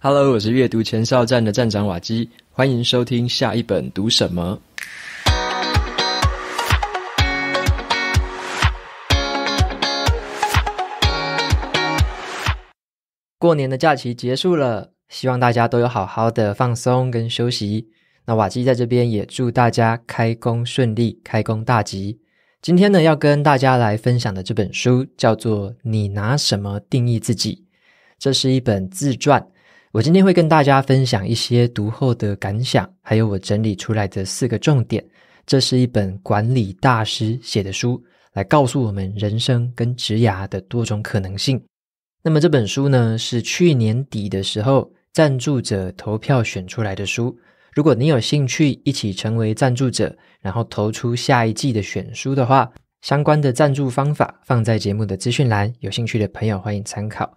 Hello，我是阅读前哨站的站长瓦基，欢迎收听下一本读什么。过年的假期结束了，希望大家都有好好的放松跟休息。那瓦基在这边也祝大家开工顺利，开工大吉。今天呢，要跟大家来分享的这本书叫做《你拿什么定义自己》，这是一本自传。我今天会跟大家分享一些读后的感想，还有我整理出来的四个重点。这是一本管理大师写的书，来告诉我们人生跟职涯的多种可能性。那么这本书呢，是去年底的时候赞助者投票选出来的书。如果你有兴趣一起成为赞助者，然后投出下一季的选书的话，相关的赞助方法放在节目的资讯栏，有兴趣的朋友欢迎参考。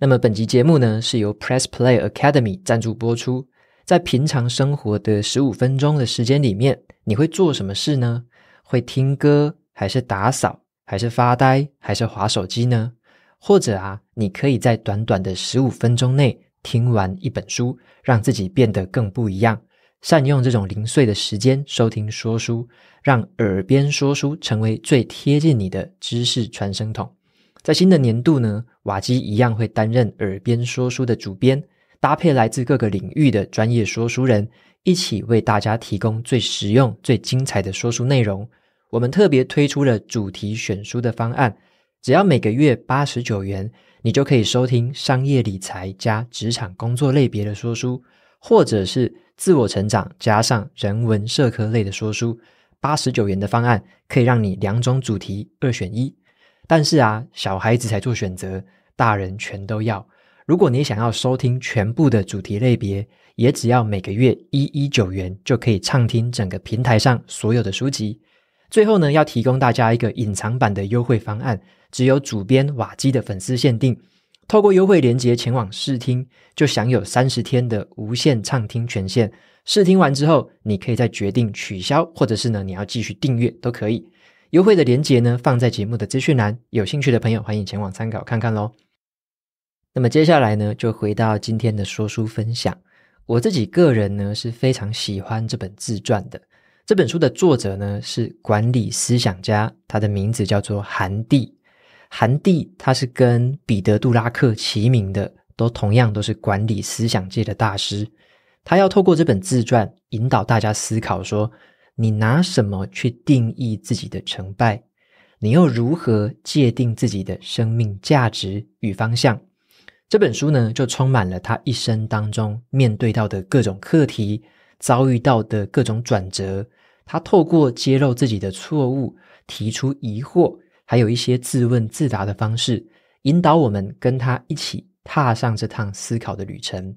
那么，本集节目呢是由 Press Play Academy 赞助播出。在平常生活的十五分钟的时间里面，你会做什么事呢？会听歌，还是打扫，还是发呆，还是划手机呢？或者啊，你可以在短短的十五分钟内听完一本书，让自己变得更不一样。善用这种零碎的时间收听说书，让耳边说书成为最贴近你的知识传声筒。在新的年度呢，瓦基一样会担任耳边说书的主编，搭配来自各个领域的专业说书人，一起为大家提供最实用、最精彩的说书内容。我们特别推出了主题选书的方案，只要每个月八十九元，你就可以收听商业理财加职场工作类别的说书，或者是自我成长加上人文社科类的说书。八十九元的方案可以让你两种主题二选一。但是啊，小孩子才做选择，大人全都要。如果你想要收听全部的主题类别，也只要每个月一一九元就可以畅听整个平台上所有的书籍。最后呢，要提供大家一个隐藏版的优惠方案，只有主编瓦基的粉丝限定。透过优惠链接前往试听，就享有三十天的无限畅听权限。试听完之后，你可以再决定取消，或者是呢，你要继续订阅都可以。优惠的链接呢，放在节目的资讯栏，有兴趣的朋友欢迎前往参考看看喽。那么接下来呢，就回到今天的说书分享。我自己个人呢是非常喜欢这本自传的。这本书的作者呢是管理思想家，他的名字叫做韩蒂。韩蒂他是跟彼得·杜拉克齐名的，都同样都是管理思想界的大师。他要透过这本自传引导大家思考说。你拿什么去定义自己的成败？你又如何界定自己的生命价值与方向？这本书呢，就充满了他一生当中面对到的各种课题，遭遇到的各种转折。他透过揭露自己的错误，提出疑惑，还有一些自问自答的方式，引导我们跟他一起踏上这趟思考的旅程。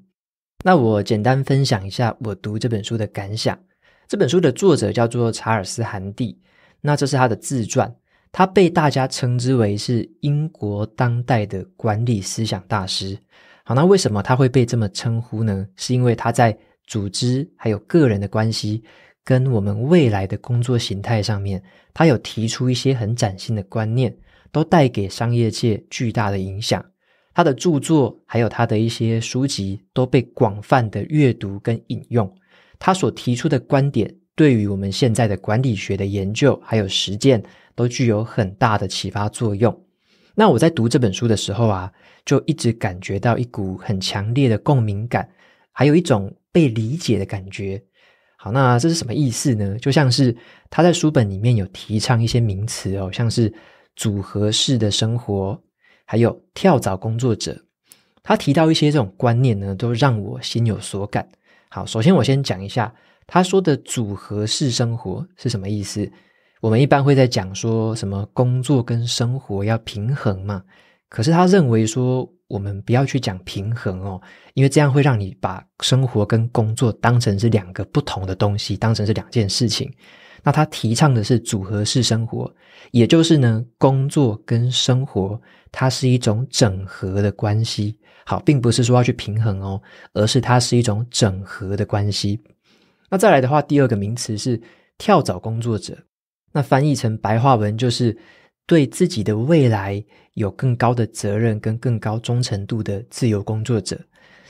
那我简单分享一下我读这本书的感想。这本书的作者叫做查尔斯·韩蒂，那这是他的自传。他被大家称之为是英国当代的管理思想大师。好，那为什么他会被这么称呼呢？是因为他在组织还有个人的关系跟我们未来的工作形态上面，他有提出一些很崭新的观念，都带给商业界巨大的影响。他的著作还有他的一些书籍都被广泛的阅读跟引用。他所提出的观点，对于我们现在的管理学的研究还有实践，都具有很大的启发作用。那我在读这本书的时候啊，就一直感觉到一股很强烈的共鸣感，还有一种被理解的感觉。好，那这是什么意思呢？就像是他在书本里面有提倡一些名词哦，像是组合式的生活，还有跳蚤工作者。他提到一些这种观念呢，都让我心有所感。好，首先我先讲一下，他说的组合式生活是什么意思？我们一般会在讲说什么工作跟生活要平衡嘛？可是他认为说，我们不要去讲平衡哦，因为这样会让你把生活跟工作当成是两个不同的东西，当成是两件事情。那他提倡的是组合式生活，也就是呢，工作跟生活它是一种整合的关系。好，并不是说要去平衡哦，而是它是一种整合的关系。那再来的话，第二个名词是跳蚤工作者，那翻译成白话文就是对自己的未来有更高的责任跟更高忠诚度的自由工作者。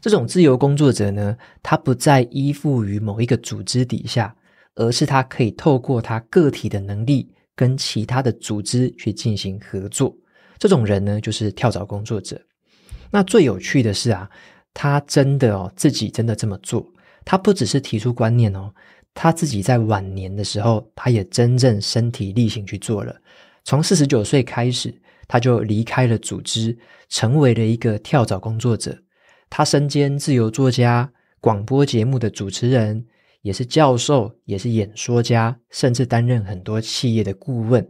这种自由工作者呢，他不再依附于某一个组织底下。而是他可以透过他个体的能力，跟其他的组织去进行合作。这种人呢，就是跳蚤工作者。那最有趣的是啊，他真的哦，自己真的这么做。他不只是提出观念哦，他自己在晚年的时候，他也真正身体力行去做了。从四十九岁开始，他就离开了组织，成为了一个跳蚤工作者。他身兼自由作家、广播节目的主持人。也是教授，也是演说家，甚至担任很多企业的顾问。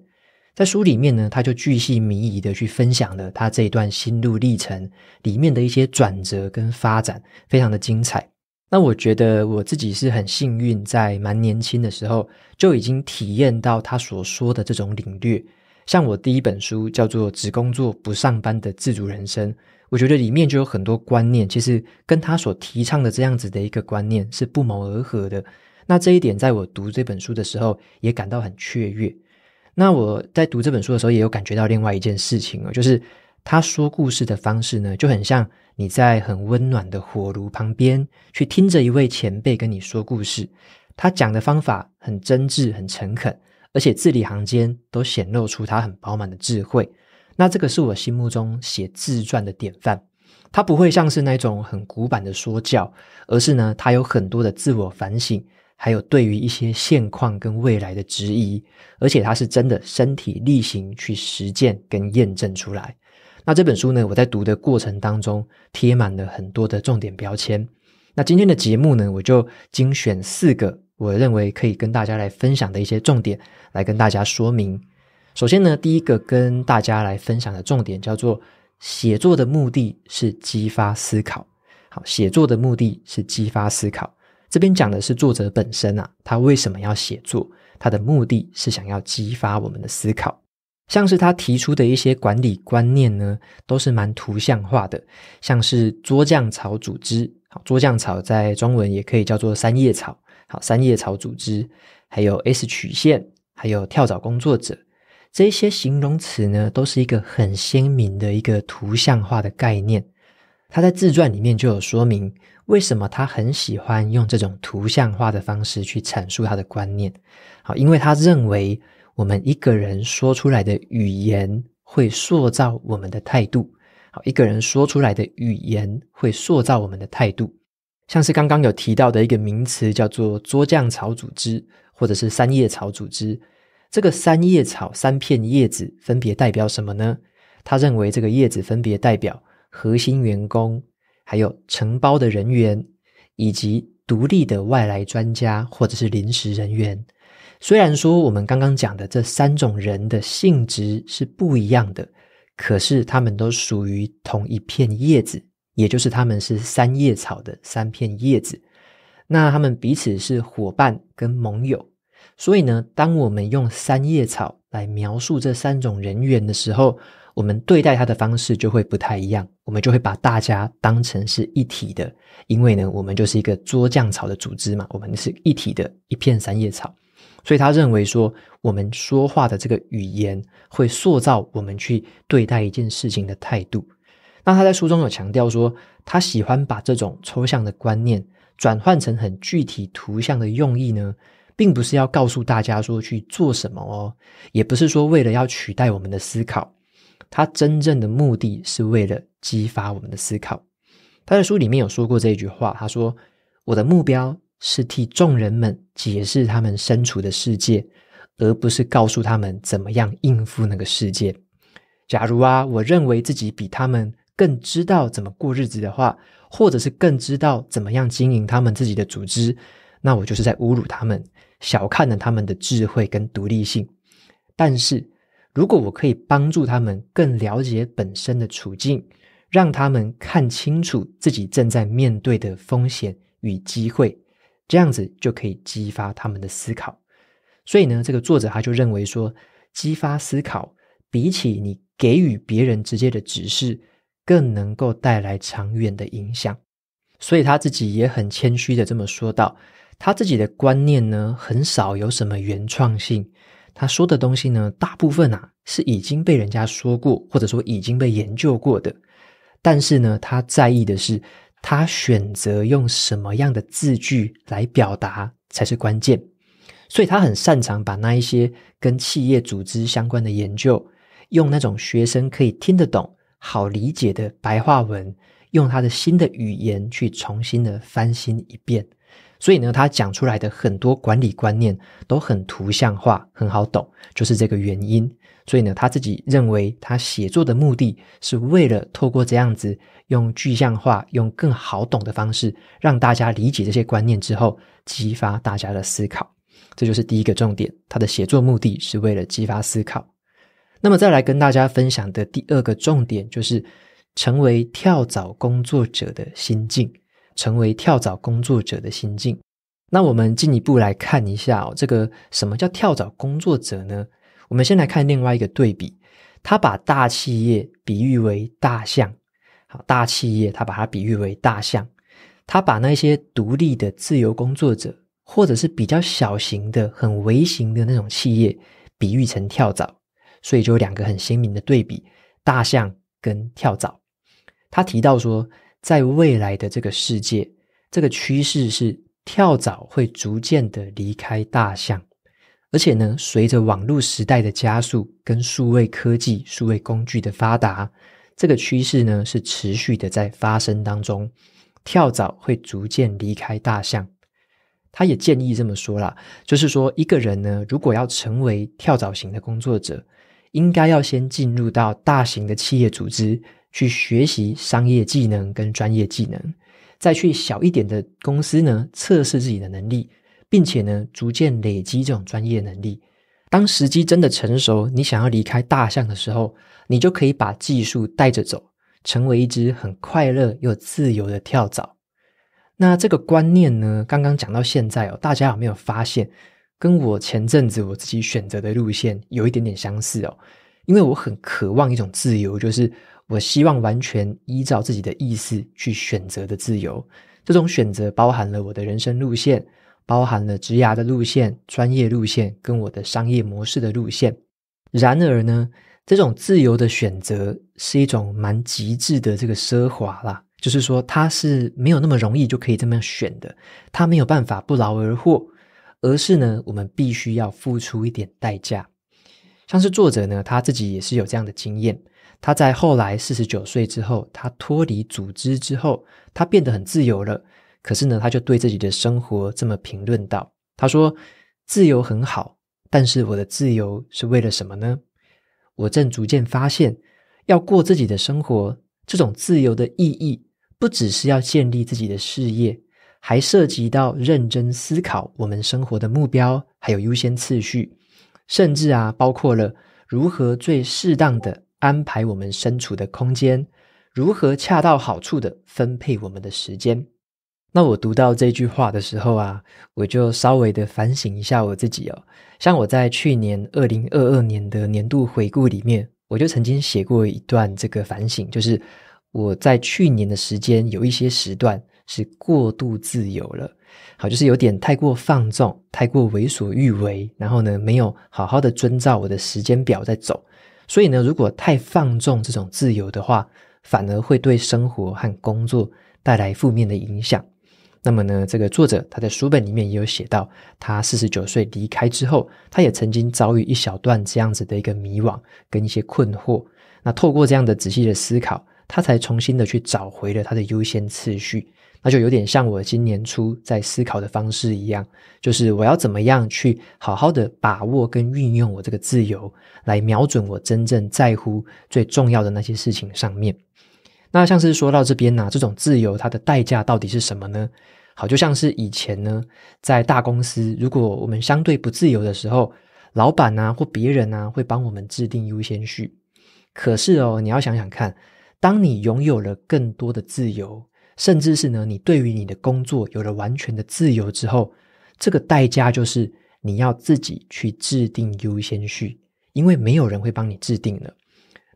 在书里面呢，他就巨细迷遗的去分享了他这一段心路历程里面的一些转折跟发展，非常的精彩。那我觉得我自己是很幸运，在蛮年轻的时候就已经体验到他所说的这种领略。像我第一本书叫做《只工作不上班的自主人生》。我觉得里面就有很多观念，其实跟他所提倡的这样子的一个观念是不谋而合的。那这一点，在我读这本书的时候，也感到很雀跃。那我在读这本书的时候，也有感觉到另外一件事情哦，就是他说故事的方式呢，就很像你在很温暖的火炉旁边，去听着一位前辈跟你说故事。他讲的方法很真挚、很诚恳，而且字里行间都显露出他很饱满的智慧。那这个是我心目中写自传的典范，它不会像是那种很古板的说教，而是呢，它有很多的自我反省，还有对于一些现况跟未来的质疑，而且它是真的身体力行去实践跟验证出来。那这本书呢，我在读的过程当中贴满了很多的重点标签。那今天的节目呢，我就精选四个我认为可以跟大家来分享的一些重点，来跟大家说明。首先呢，第一个跟大家来分享的重点叫做写作的目的是激发思考。好，写作的目的是激发思考。这边讲的是作者本身啊，他为什么要写作？他的目的是想要激发我们的思考。像是他提出的一些管理观念呢，都是蛮图像化的，像是捉酱草组织，好，捉酱草在中文也可以叫做三叶草，好，三叶草组织，还有 S 曲线，还有跳蚤工作者。这些形容词呢，都是一个很鲜明的一个图像化的概念。他在自传里面就有说明，为什么他很喜欢用这种图像化的方式去阐述他的观念。好，因为他认为我们一个人说出来的语言会塑造我们的态度。好，一个人说出来的语言会塑造我们的态度。像是刚刚有提到的一个名词，叫做桌酱草组织，或者是三叶草组织。这个三叶草三片叶子分别代表什么呢？他认为这个叶子分别代表核心员工，还有承包的人员，以及独立的外来专家或者是临时人员。虽然说我们刚刚讲的这三种人的性质是不一样的，可是他们都属于同一片叶子，也就是他们是三叶草的三片叶子。那他们彼此是伙伴跟盟友。所以呢，当我们用三叶草来描述这三种人员的时候，我们对待他的方式就会不太一样。我们就会把大家当成是一体的，因为呢，我们就是一个捉酱草的组织嘛，我们是一体的一片三叶草。所以他认为说，我们说话的这个语言会塑造我们去对待一件事情的态度。那他在书中有强调说，他喜欢把这种抽象的观念转换成很具体图像的用意呢。并不是要告诉大家说去做什么哦，也不是说为了要取代我们的思考，它真正的目的是为了激发我们的思考。他在书里面有说过这一句话，他说：“我的目标是替众人们解释他们身处的世界，而不是告诉他们怎么样应付那个世界。假如啊，我认为自己比他们更知道怎么过日子的话，或者是更知道怎么样经营他们自己的组织，那我就是在侮辱他们。”小看了他们的智慧跟独立性，但是如果我可以帮助他们更了解本身的处境，让他们看清楚自己正在面对的风险与机会，这样子就可以激发他们的思考。所以呢，这个作者他就认为说，激发思考比起你给予别人直接的指示，更能够带来长远的影响。所以他自己也很谦虚的这么说道：“他自己的观念呢，很少有什么原创性。他说的东西呢，大部分啊是已经被人家说过，或者说已经被研究过的。但是呢，他在意的是他选择用什么样的字句来表达才是关键。所以他很擅长把那一些跟企业组织相关的研究，用那种学生可以听得懂、好理解的白话文，用他的新的语言去重新的翻新一遍。所以呢，他讲出来的很多管理观念都很图像化，很好懂，就是这个原因。所以呢，他自己认为他写作的目的是为了透过这样子用具象化、用更好懂的方式，让大家理解这些观念之后，激发大家的思考。这就是第一个重点，他的写作目的是为了激发思考。那么再来跟大家分享的第二个重点就是，成为跳蚤工作者的心境。成为跳蚤工作者的心境。那我们进一步来看一下哦，这个什么叫跳蚤工作者呢？我们先来看另外一个对比。他把大企业比喻为大象，好，大企业他把它比喻为大象。他把那些独立的自由工作者，或者是比较小型的、很微型的那种企业，比喻成跳蚤。所以就有两个很鲜明的对比：大象跟跳蚤。他提到说。在未来的这个世界，这个趋势是跳蚤会逐渐的离开大象，而且呢，随着网络时代的加速跟数位科技、数位工具的发达，这个趋势呢是持续的在发生当中。跳蚤会逐渐离开大象。他也建议这么说啦，就是说，一个人呢，如果要成为跳蚤型的工作者，应该要先进入到大型的企业组织。去学习商业技能跟专业技能，再去小一点的公司呢测试自己的能力，并且呢逐渐累积这种专业能力。当时机真的成熟，你想要离开大象的时候，你就可以把技术带着走，成为一只很快乐又自由的跳蚤。那这个观念呢，刚刚讲到现在哦，大家有没有发现跟我前阵子我自己选择的路线有一点点相似哦？因为我很渴望一种自由，就是。我希望完全依照自己的意思去选择的自由，这种选择包含了我的人生路线，包含了职涯的路线、专业路线跟我的商业模式的路线。然而呢，这种自由的选择是一种蛮极致的这个奢华啦，就是说它是没有那么容易就可以这么样选的，它没有办法不劳而获，而是呢，我们必须要付出一点代价。像是作者呢，他自己也是有这样的经验。他在后来四十九岁之后，他脱离组织之后，他变得很自由了。可是呢，他就对自己的生活这么评论道：“他说，自由很好，但是我的自由是为了什么呢？我正逐渐发现，要过自己的生活，这种自由的意义不只是要建立自己的事业，还涉及到认真思考我们生活的目标，还有优先次序，甚至啊，包括了如何最适当的。”安排我们身处的空间，如何恰到好处的分配我们的时间？那我读到这句话的时候啊，我就稍微的反省一下我自己哦。像我在去年二零二二年的年度回顾里面，我就曾经写过一段这个反省，就是我在去年的时间有一些时段是过度自由了，好，就是有点太过放纵，太过为所欲为，然后呢，没有好好的遵照我的时间表在走。所以呢，如果太放纵这种自由的话，反而会对生活和工作带来负面的影响。那么呢，这个作者他在书本里面也有写到，他四十九岁离开之后，他也曾经遭遇一小段这样子的一个迷惘跟一些困惑。那透过这样的仔细的思考，他才重新的去找回了他的优先次序。那就有点像我今年初在思考的方式一样，就是我要怎么样去好好的把握跟运用我这个自由，来瞄准我真正在乎最重要的那些事情上面。那像是说到这边呢，这种自由它的代价到底是什么呢？好，就像是以前呢，在大公司如果我们相对不自由的时候，老板啊、或别人啊、会帮我们制定优先序。可是哦，你要想想看，当你拥有了更多的自由。甚至是呢，你对于你的工作有了完全的自由之后，这个代价就是你要自己去制定优先序，因为没有人会帮你制定的。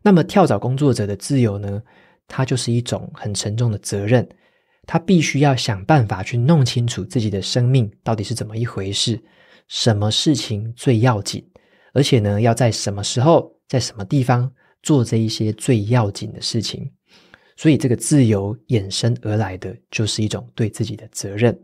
那么跳蚤工作者的自由呢，它就是一种很沉重的责任，他必须要想办法去弄清楚自己的生命到底是怎么一回事，什么事情最要紧，而且呢，要在什么时候，在什么地方做这一些最要紧的事情。所以，这个自由衍生而来的，就是一种对自己的责任。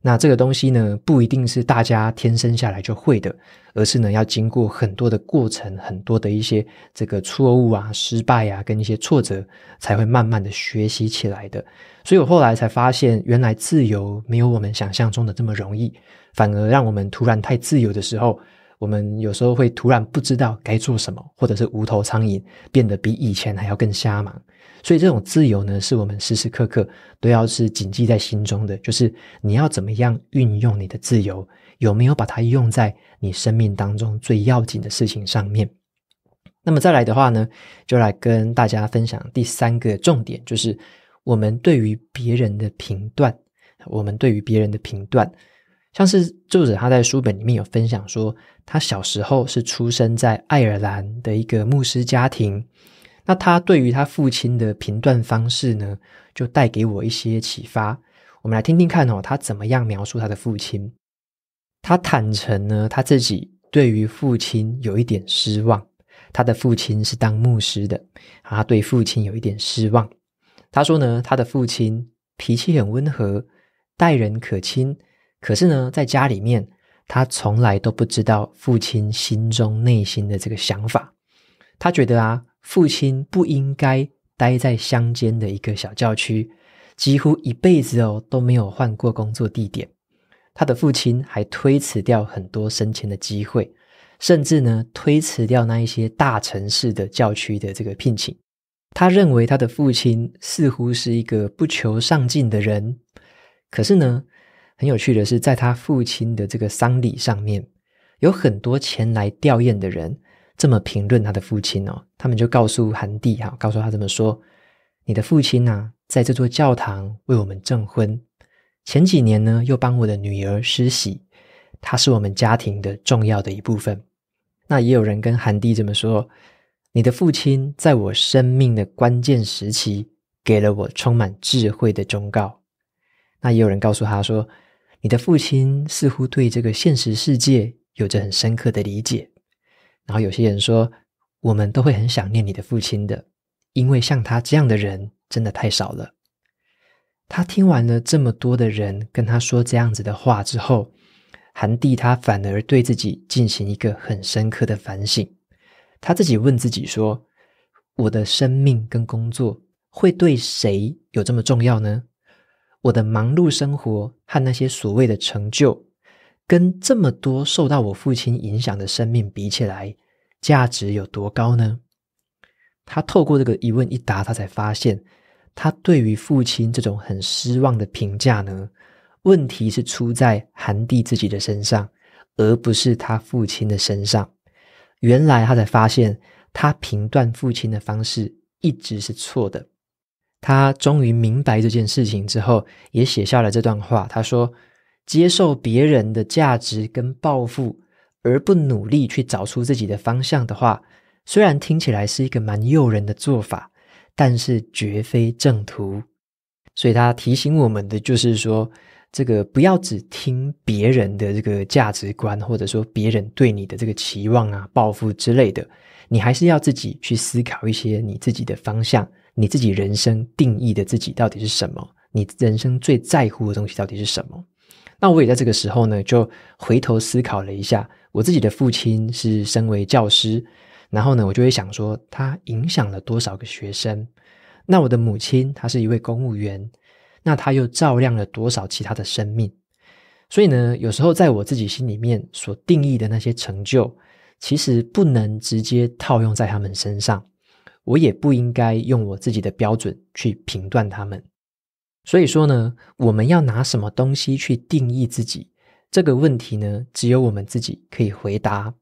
那这个东西呢，不一定是大家天生下来就会的，而是呢，要经过很多的过程，很多的一些这个错误啊、失败啊，跟一些挫折，才会慢慢的学习起来的。所以我后来才发现，原来自由没有我们想象中的这么容易，反而让我们突然太自由的时候，我们有时候会突然不知道该做什么，或者是无头苍蝇，变得比以前还要更瞎忙。所以，这种自由呢，是我们时时刻刻都要是谨记在心中的。就是你要怎么样运用你的自由，有没有把它用在你生命当中最要紧的事情上面？那么再来的话呢，就来跟大家分享第三个重点，就是我们对于别人的评断，我们对于别人的评断，像是作者他在书本里面有分享说，他小时候是出生在爱尔兰的一个牧师家庭。那他对于他父亲的评断方式呢，就带给我一些启发。我们来听听看哦，他怎么样描述他的父亲？他坦诚呢，他自己对于父亲有一点失望。他的父亲是当牧师的他对父亲有一点失望。他说呢，他的父亲脾气很温和，待人可亲。可是呢，在家里面，他从来都不知道父亲心中内心的这个想法。他觉得啊。父亲不应该待在乡间的一个小教区，几乎一辈子哦都没有换过工作地点。他的父亲还推辞掉很多升迁的机会，甚至呢推辞掉那一些大城市的教区的这个聘请。他认为他的父亲似乎是一个不求上进的人。可是呢，很有趣的是，在他父亲的这个丧礼上面，有很多前来吊唁的人。这么评论他的父亲哦，他们就告诉韩帝哈，告诉他这么说，你的父亲呐，在这座教堂为我们证婚，前几年呢，又帮我的女儿施洗，他是我们家庭的重要的一部分。那也有人跟韩帝这么说，你的父亲在我生命的关键时期，给了我充满智慧的忠告。那也有人告诉他说，你的父亲似乎对这个现实世界有着很深刻的理解。然后有些人说，我们都会很想念你的父亲的，因为像他这样的人真的太少了。他听完了这么多的人跟他说这样子的话之后，韩帝他反而对自己进行一个很深刻的反省。他自己问自己说：我的生命跟工作会对谁有这么重要呢？我的忙碌生活和那些所谓的成就。跟这么多受到我父亲影响的生命比起来，价值有多高呢？他透过这个一问一答，他才发现，他对于父亲这种很失望的评价呢，问题是出在韩帝自己的身上，而不是他父亲的身上。原来他才发现，他评断父亲的方式一直是错的。他终于明白这件事情之后，也写下了这段话。他说。接受别人的价值跟抱负，而不努力去找出自己的方向的话，虽然听起来是一个蛮诱人的做法，但是绝非正途。所以他提醒我们的就是说，这个不要只听别人的这个价值观，或者说别人对你的这个期望啊、抱负之类的，你还是要自己去思考一些你自己的方向，你自己人生定义的自己到底是什么，你人生最在乎的东西到底是什么。那我也在这个时候呢，就回头思考了一下，我自己的父亲是身为教师，然后呢，我就会想说，他影响了多少个学生？那我的母亲，她是一位公务员，那他又照亮了多少其他的生命？所以呢，有时候在我自己心里面所定义的那些成就，其实不能直接套用在他们身上，我也不应该用我自己的标准去评断他们。所以说呢，我们要拿什么东西去定义自己这个问题呢？只有我们自己可以回答。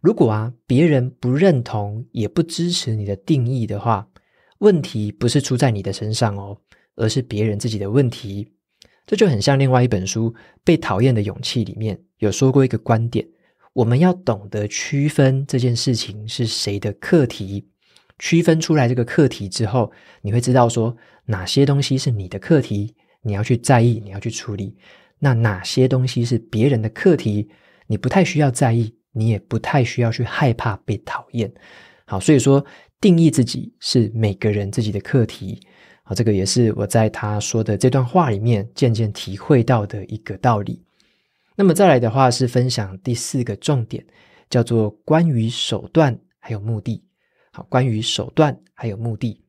如果啊，别人不认同也不支持你的定义的话，问题不是出在你的身上哦，而是别人自己的问题。这就很像另外一本书《被讨厌的勇气》里面有说过一个观点：我们要懂得区分这件事情是谁的课题。区分出来这个课题之后，你会知道说。哪些东西是你的课题，你要去在意，你要去处理。那哪些东西是别人的课题，你不太需要在意，你也不太需要去害怕被讨厌。好，所以说定义自己是每个人自己的课题。好，这个也是我在他说的这段话里面渐渐体会到的一个道理。那么再来的话是分享第四个重点，叫做关于手段还有目的。好，关于手段还有目的。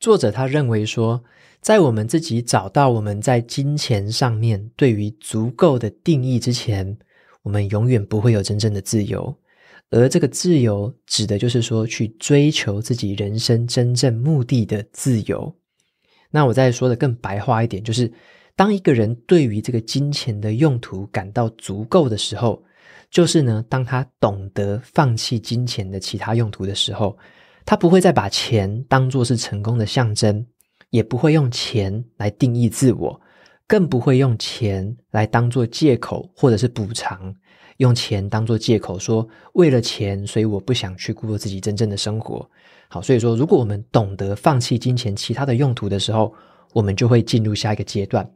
作者他认为说，在我们自己找到我们在金钱上面对于足够的定义之前，我们永远不会有真正的自由。而这个自由指的就是说，去追求自己人生真正目的的自由。那我再说的更白话一点，就是当一个人对于这个金钱的用途感到足够的时候，就是呢，当他懂得放弃金钱的其他用途的时候。他不会再把钱当做是成功的象征，也不会用钱来定义自我，更不会用钱来当做借口或者是补偿。用钱当做借口说为了钱，所以我不想去过自己真正的生活。好，所以说如果我们懂得放弃金钱其他的用途的时候，我们就会进入下一个阶段，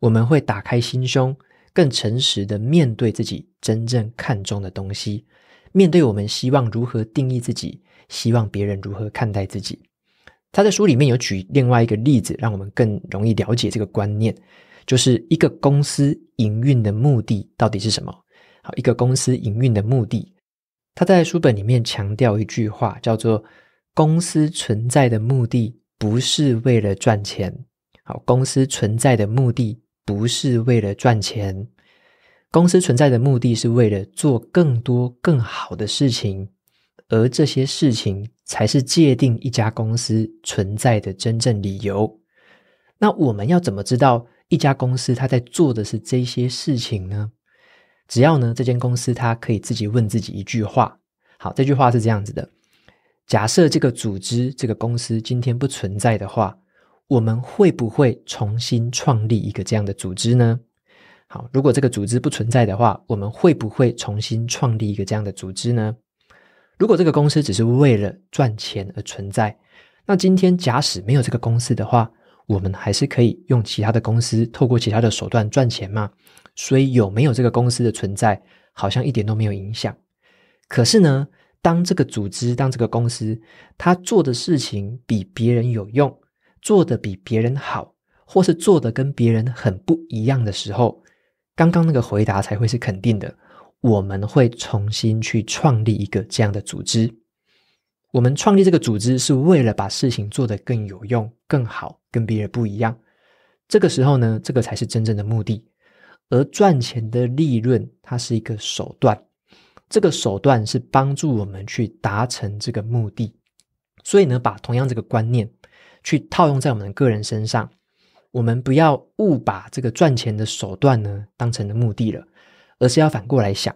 我们会打开心胸，更诚实的面对自己真正看重的东西。面对我们希望如何定义自己，希望别人如何看待自己，他在书里面有举另外一个例子，让我们更容易了解这个观念，就是一个公司营运的目的到底是什么？好，一个公司营运的目的，他在书本里面强调一句话，叫做公司存在的目的不是为了赚钱。好，公司存在的目的不是为了赚钱。公司存在的目的是为了做更多更好的事情，而这些事情才是界定一家公司存在的真正理由。那我们要怎么知道一家公司它在做的是这些事情呢？只要呢，这间公司它可以自己问自己一句话：，好，这句话是这样子的。假设这个组织、这个公司今天不存在的话，我们会不会重新创立一个这样的组织呢？好，如果这个组织不存在的话，我们会不会重新创立一个这样的组织呢？如果这个公司只是为了赚钱而存在，那今天假使没有这个公司的话，我们还是可以用其他的公司，透过其他的手段赚钱吗？所以有没有这个公司的存在，好像一点都没有影响。可是呢，当这个组织、当这个公司，他做的事情比别人有用，做的比别人好，或是做的跟别人很不一样的时候，刚刚那个回答才会是肯定的。我们会重新去创立一个这样的组织。我们创立这个组织是为了把事情做得更有用、更好、跟别人不一样。这个时候呢，这个才是真正的目的。而赚钱的利润，它是一个手段。这个手段是帮助我们去达成这个目的。所以呢，把同样这个观念去套用在我们的个人身上。我们不要误把这个赚钱的手段呢当成的目的了，而是要反过来想，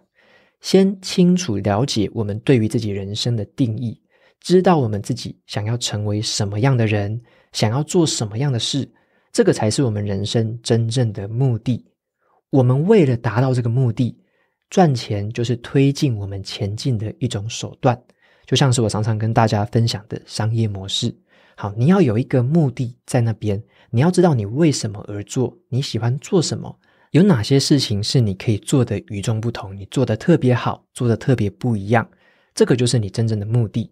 先清楚了解我们对于自己人生的定义，知道我们自己想要成为什么样的人，想要做什么样的事，这个才是我们人生真正的目的。我们为了达到这个目的，赚钱就是推进我们前进的一种手段，就像是我常常跟大家分享的商业模式。好，你要有一个目的在那边。你要知道你为什么而做，你喜欢做什么，有哪些事情是你可以做的与众不同，你做的特别好，做的特别不一样，这个就是你真正的目的。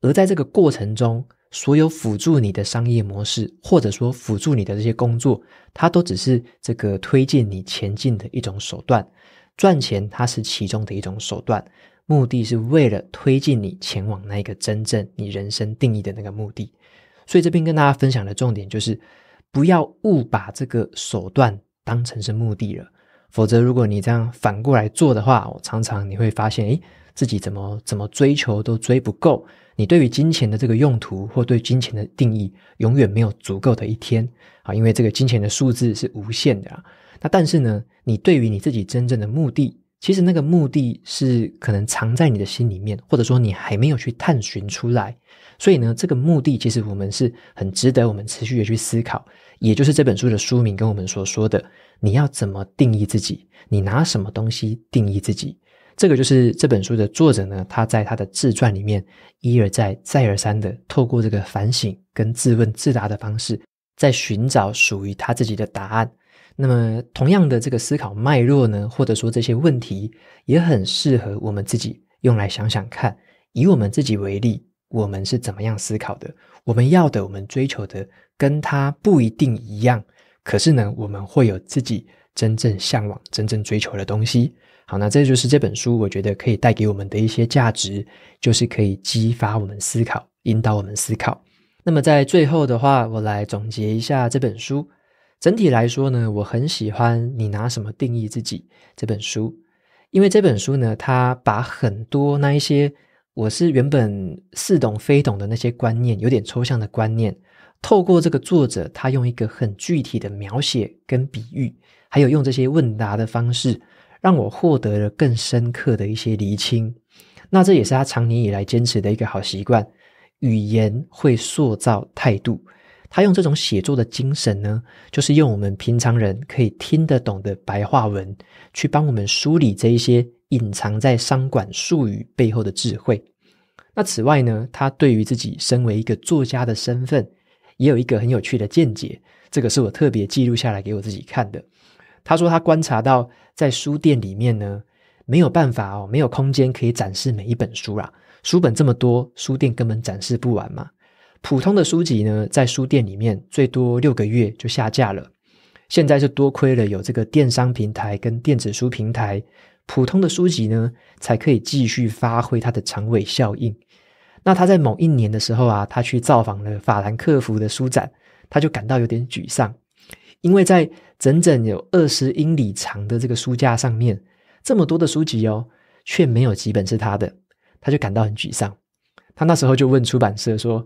而在这个过程中，所有辅助你的商业模式，或者说辅助你的这些工作，它都只是这个推进你前进的一种手段。赚钱它是其中的一种手段，目的是为了推进你前往那一个真正你人生定义的那个目的。所以这边跟大家分享的重点就是。不要误把这个手段当成是目的了，否则如果你这样反过来做的话，我常常你会发现，诶，自己怎么怎么追求都追不够。你对于金钱的这个用途或对金钱的定义，永远没有足够的一天啊，因为这个金钱的数字是无限的啊。那但是呢，你对于你自己真正的目的。其实那个目的是可能藏在你的心里面，或者说你还没有去探寻出来。所以呢，这个目的其实我们是很值得我们持续的去思考。也就是这本书的书名跟我们所说的，你要怎么定义自己？你拿什么东西定义自己？这个就是这本书的作者呢，他在他的自传里面一而再、再而三的透过这个反省跟自问自答的方式，在寻找属于他自己的答案。那么，同样的这个思考脉络呢，或者说这些问题，也很适合我们自己用来想想看。以我们自己为例，我们是怎么样思考的？我们要的，我们追求的，跟它不一定一样。可是呢，我们会有自己真正向往、真正追求的东西。好，那这就是这本书，我觉得可以带给我们的一些价值，就是可以激发我们思考，引导我们思考。那么，在最后的话，我来总结一下这本书。整体来说呢，我很喜欢《你拿什么定义自己》这本书，因为这本书呢，它把很多那一些我是原本似懂非懂的那些观念，有点抽象的观念，透过这个作者，他用一个很具体的描写跟比喻，还有用这些问答的方式，让我获得了更深刻的一些厘清。那这也是他长年以来坚持的一个好习惯：语言会塑造态度。他用这种写作的精神呢，就是用我们平常人可以听得懂的白话文，去帮我们梳理这一些隐藏在商管术语背后的智慧。那此外呢，他对于自己身为一个作家的身份，也有一个很有趣的见解。这个是我特别记录下来给我自己看的。他说他观察到，在书店里面呢，没有办法哦，没有空间可以展示每一本书啦。书本这么多，书店根本展示不完嘛。普通的书籍呢，在书店里面最多六个月就下架了。现在就多亏了有这个电商平台跟电子书平台，普通的书籍呢，才可以继续发挥它的长尾效应。那他在某一年的时候啊，他去造访了法兰克福的书展，他就感到有点沮丧，因为在整整有二十英里长的这个书架上面，这么多的书籍哦，却没有几本是他的，他就感到很沮丧。他那时候就问出版社说。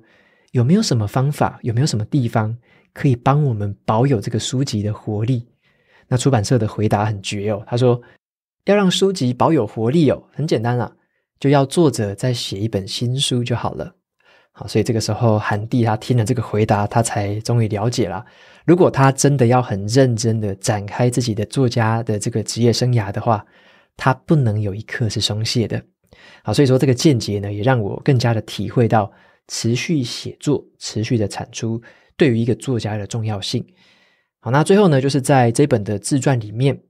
有没有什么方法？有没有什么地方可以帮我们保有这个书籍的活力？那出版社的回答很绝哦。他说：“要让书籍保有活力哦，很简单啊，就要作者再写一本新书就好了。”好，所以这个时候韩帝他听了这个回答，他才终于了解了。如果他真的要很认真的展开自己的作家的这个职业生涯的话，他不能有一刻是松懈的。好，所以说这个见解呢，也让我更加的体会到。持续写作、持续的产出，对于一个作家的重要性。好，那最后呢，就是在这本的自传里面，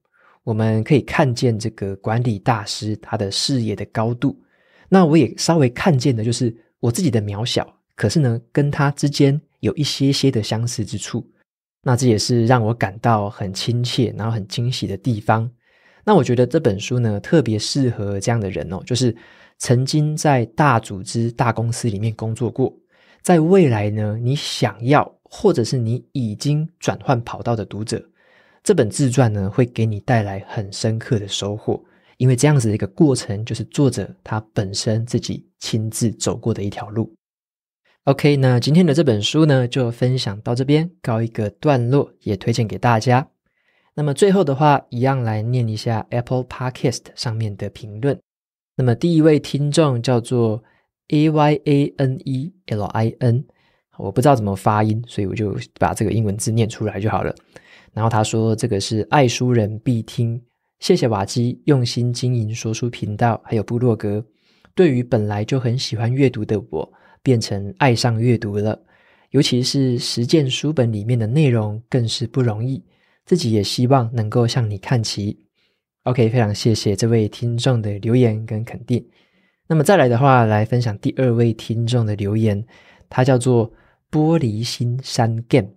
我们可以看见这个管理大师他的视野的高度。那我也稍微看见的就是我自己的渺小，可是呢，跟他之间有一些些的相似之处。那这也是让我感到很亲切，然后很惊喜的地方。那我觉得这本书呢，特别适合这样的人哦，就是。曾经在大组织、大公司里面工作过，在未来呢，你想要或者是你已经转换跑道的读者，这本自传呢会给你带来很深刻的收获，因为这样子的一个过程就是作者他本身自己亲自走过的一条路。OK，那今天的这本书呢就分享到这边，告一个段落，也推荐给大家。那么最后的话，一样来念一下 Apple Podcast 上面的评论。那么，第一位听众叫做 A Y A N E L I N，我不知道怎么发音，所以我就把这个英文字念出来就好了。然后他说：“这个是爱书人必听，谢谢瓦基用心经营说书频道，还有部洛格。对于本来就很喜欢阅读的我，变成爱上阅读了。尤其是实践书本里面的内容，更是不容易。自己也希望能够向你看齐。” OK，非常谢谢这位听众的留言跟肯定。那么再来的话，来分享第二位听众的留言，他叫做玻璃心山 game。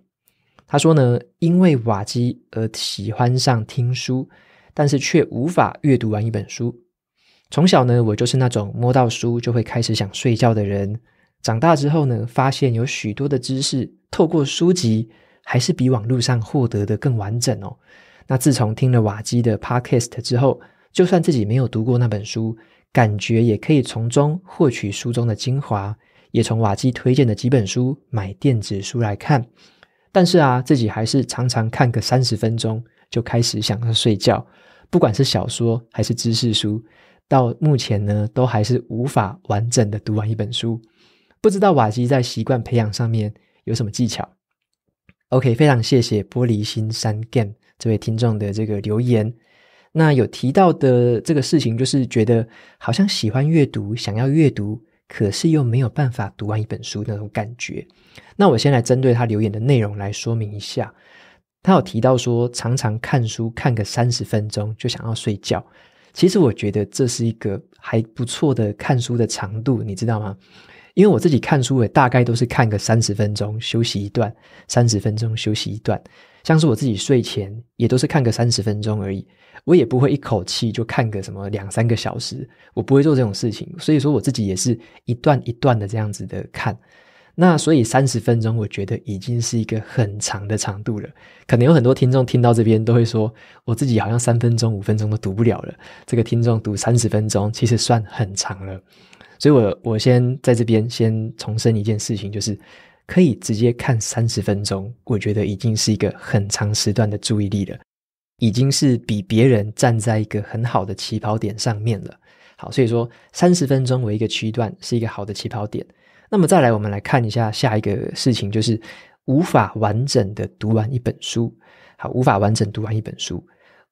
他说呢，因为瓦基而喜欢上听书，但是却无法阅读完一本书。从小呢，我就是那种摸到书就会开始想睡觉的人。长大之后呢，发现有许多的知识透过书籍还是比网络上获得的更完整哦。那自从听了瓦基的 podcast 之后，就算自己没有读过那本书，感觉也可以从中获取书中的精华，也从瓦基推荐的几本书买电子书来看。但是啊，自己还是常常看个三十分钟就开始想要睡觉，不管是小说还是知识书，到目前呢都还是无法完整的读完一本书。不知道瓦基在习惯培养上面有什么技巧？OK，非常谢谢玻璃心三 game。这位听众的这个留言，那有提到的这个事情，就是觉得好像喜欢阅读，想要阅读，可是又没有办法读完一本书那种感觉。那我先来针对他留言的内容来说明一下。他有提到说，常常看书看个三十分钟就想要睡觉。其实我觉得这是一个还不错的看书的长度，你知道吗？因为我自己看书也大概都是看个三十分钟，休息一段，三十分钟休息一段。像是我自己睡前也都是看个三十分钟而已，我也不会一口气就看个什么两三个小时，我不会做这种事情。所以说我自己也是一段一段的这样子的看。那所以三十分钟我觉得已经是一个很长的长度了。可能有很多听众听到这边都会说，我自己好像三分钟、五分钟都读不了了。这个听众读三十分钟其实算很长了。所以，我我先在这边先重申一件事情，就是可以直接看三十分钟，我觉得已经是一个很长时段的注意力了，已经是比别人站在一个很好的起跑点上面了。好，所以说三十分钟为一个区段是一个好的起跑点。那么再来，我们来看一下下一个事情，就是无法完整的读完一本书。好，无法完整读完一本书，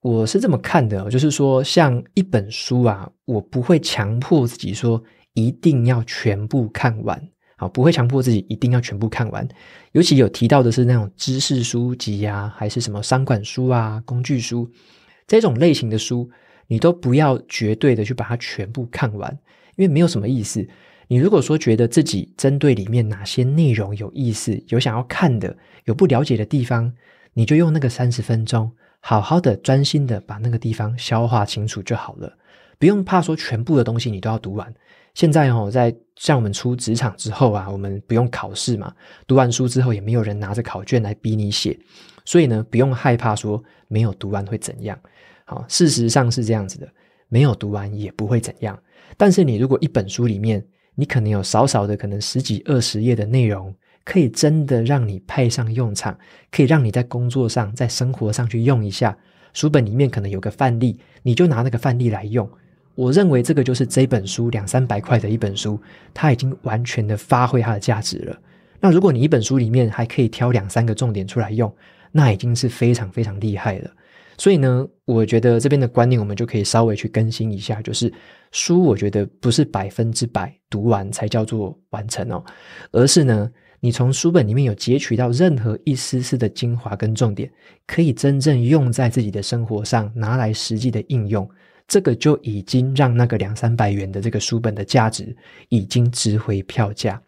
我是这么看的，就是说像一本书啊，我不会强迫自己说。一定要全部看完好，不会强迫自己一定要全部看完。尤其有提到的是那种知识书籍啊，还是什么商管书啊、工具书这种类型的书，你都不要绝对的去把它全部看完，因为没有什么意思。你如果说觉得自己针对里面哪些内容有意思、有想要看的、有不了解的地方，你就用那个三十分钟，好好的专心的把那个地方消化清楚就好了，不用怕说全部的东西你都要读完。现在哦，在像我们出职场之后啊，我们不用考试嘛，读完书之后也没有人拿着考卷来逼你写，所以呢，不用害怕说没有读完会怎样。好，事实上是这样子的，没有读完也不会怎样。但是你如果一本书里面，你可能有少少的，可能十几二十页的内容，可以真的让你派上用场，可以让你在工作上、在生活上去用一下。书本里面可能有个范例，你就拿那个范例来用。我认为这个就是这本书两三百块的一本书，它已经完全的发挥它的价值了。那如果你一本书里面还可以挑两三个重点出来用，那已经是非常非常厉害了。所以呢，我觉得这边的观念我们就可以稍微去更新一下，就是书我觉得不是百分之百读完才叫做完成哦，而是呢，你从书本里面有截取到任何一丝丝的精华跟重点，可以真正用在自己的生活上，拿来实际的应用。这个就已经让那个两三百元的这个书本的价值已经值回票价，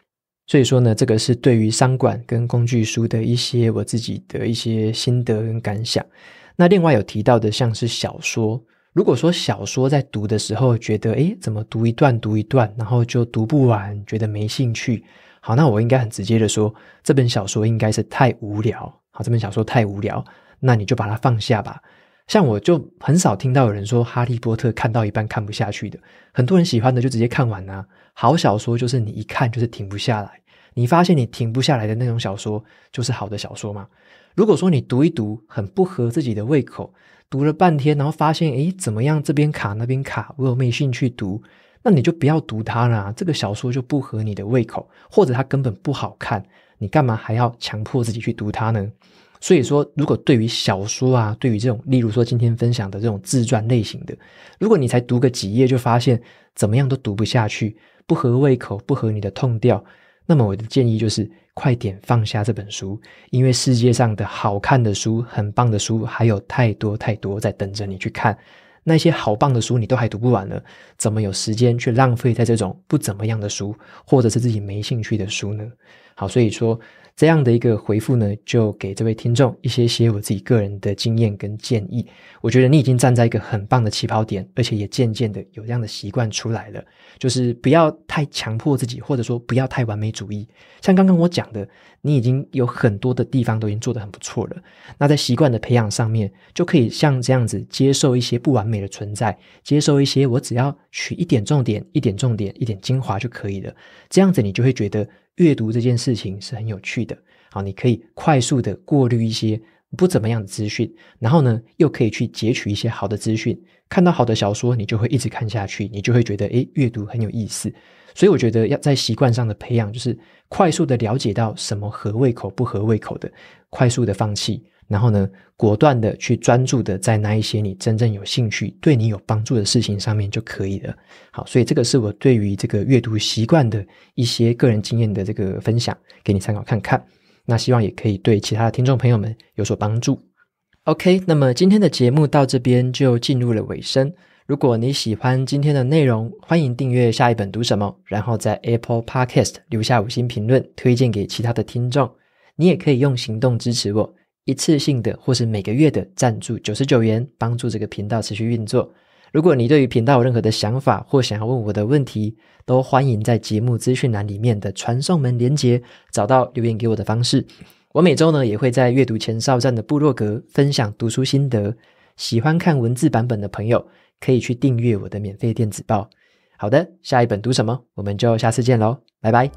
所以说呢，这个是对于商管跟工具书的一些我自己的一些心得跟感想。那另外有提到的，像是小说，如果说小说在读的时候觉得，诶，怎么读一段读一段，然后就读不完，觉得没兴趣，好，那我应该很直接的说，这本小说应该是太无聊。好，这本小说太无聊，那你就把它放下吧。像我就很少听到有人说《哈利波特》看到一半看不下去的，很多人喜欢的就直接看完啊。好小说就是你一看就是停不下来，你发现你停不下来的那种小说就是好的小说嘛。如果说你读一读很不合自己的胃口，读了半天然后发现诶怎么样这边卡那边卡，我有没兴趣读，那你就不要读它了。这个小说就不合你的胃口，或者它根本不好看，你干嘛还要强迫自己去读它呢？所以说，如果对于小说啊，对于这种，例如说今天分享的这种自传类型的，如果你才读个几页就发现怎么样都读不下去，不合胃口，不合你的痛调，那么我的建议就是快点放下这本书，因为世界上的好看的书、很棒的书还有太多太多在等着你去看。那些好棒的书你都还读不完了，怎么有时间去浪费在这种不怎么样的书，或者是自己没兴趣的书呢？好，所以说。这样的一个回复呢，就给这位听众一些些我自己个人的经验跟建议。我觉得你已经站在一个很棒的起跑点，而且也渐渐的有这样的习惯出来了，就是不要太强迫自己，或者说不要太完美主义。像刚刚我讲的。你已经有很多的地方都已经做得很不错了，那在习惯的培养上面，就可以像这样子接受一些不完美的存在，接受一些我只要取一点重点、一点重点、一点精华就可以了。这样子你就会觉得阅读这件事情是很有趣的。好，你可以快速的过滤一些。不怎么样的资讯，然后呢，又可以去截取一些好的资讯，看到好的小说，你就会一直看下去，你就会觉得哎，阅读很有意思。所以我觉得要在习惯上的培养，就是快速的了解到什么合胃口、不合胃口的，快速的放弃，然后呢，果断的去专注的在那一些你真正有兴趣、对你有帮助的事情上面就可以了。好，所以这个是我对于这个阅读习惯的一些个人经验的这个分享，给你参考看看。那希望也可以对其他的听众朋友们有所帮助。OK，那么今天的节目到这边就进入了尾声。如果你喜欢今天的内容，欢迎订阅下一本读什么，然后在 Apple Podcast 留下五星评论，推荐给其他的听众。你也可以用行动支持我，一次性的或是每个月的赞助九十九元，帮助这个频道持续运作。如果你对于频道有任何的想法或想要问我的问题，都欢迎在节目资讯栏里面的传送门连接找到留言给我的方式。我每周呢也会在阅读前哨站的部落格分享读书心得，喜欢看文字版本的朋友可以去订阅我的免费电子报。好的，下一本读什么？我们就下次见喽，拜拜。